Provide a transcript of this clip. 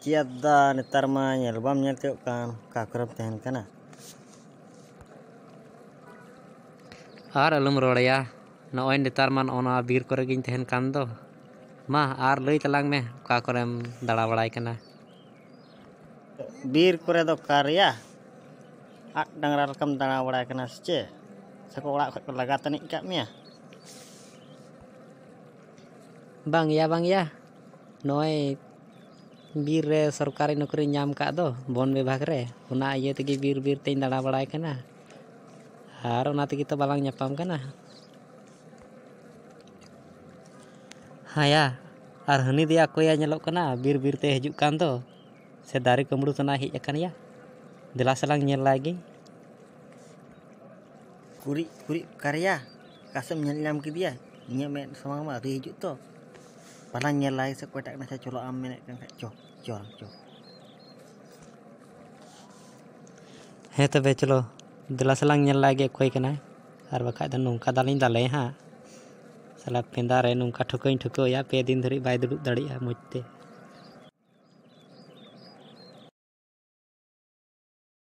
kiat da netar ma nyel bam kan kakrep tehen kana ar alum roda ya na man ona bir kore gin tehen ma ar lei telang me kakrem dala walai kana bir kore do kar ya ak dang ra rekam dala walai kana sece sekola mia bang ya bang ya noi birre sarkari nukri nyam ka do bon be bhagre Kuna aye te bir bir tein dada badai kana har una te to balang nyapam kana ha ya ar hani dia koya nyelok kena bir bir te hijuk kan to se dari kamru ya dilas lang nyel lagi kuri kuri karya kasem nyelam ki dia nyame sama ma rijuk to ᱵᱟᱞᱟᱝ ᱧᱮᱞᱟᱭ ᱥᱮ ᱚᱠᱚᱭᱴᱟᱜ ᱠᱟᱱᱟ ᱪᱚᱞᱚ ᱟᱢ ᱢᱮᱱᱮᱫ ᱠᱟᱱ ᱠᱷᱟᱡ ᱪᱚ ᱪᱚ ᱪᱚ ᱦᱮᱸ ᱛᱚᱵᱮ ᱪᱚᱞᱚ ᱫᱮᱞᱟ ᱥᱟᱞᱟᱝ ᱧᱮᱞ ᱞᱟᱜᱮ ᱚᱠᱚᱭ ᱠᱟᱱᱟᱭ ᱟᱨ ᱵᱟᱠᱷᱟᱡ ᱫᱚ ᱱᱚᱝᱠᱟ ᱫᱟᱞᱤᱧ ᱫᱟᱞᱮᱭᱟ ᱦᱟᱸᱜ ᱥᱟᱞᱟ ᱯᱮᱸᱫᱟ ᱨᱮ ᱱᱚᱝᱠᱟ ᱴᱷᱩᱠᱟᱹᱧ ᱴᱷᱩᱠᱟᱹᱣ ᱟᱭᱟ ᱯᱮ ᱫᱤᱱ ᱫᱷᱟᱹᱨᱤᱡ ᱵᱟᱭ ᱫᱩᱲᱩᱵ ᱫᱟᱲᱮᱭᱟᱜᱼᱟ ᱢᱚᱡᱽ ᱛᱮ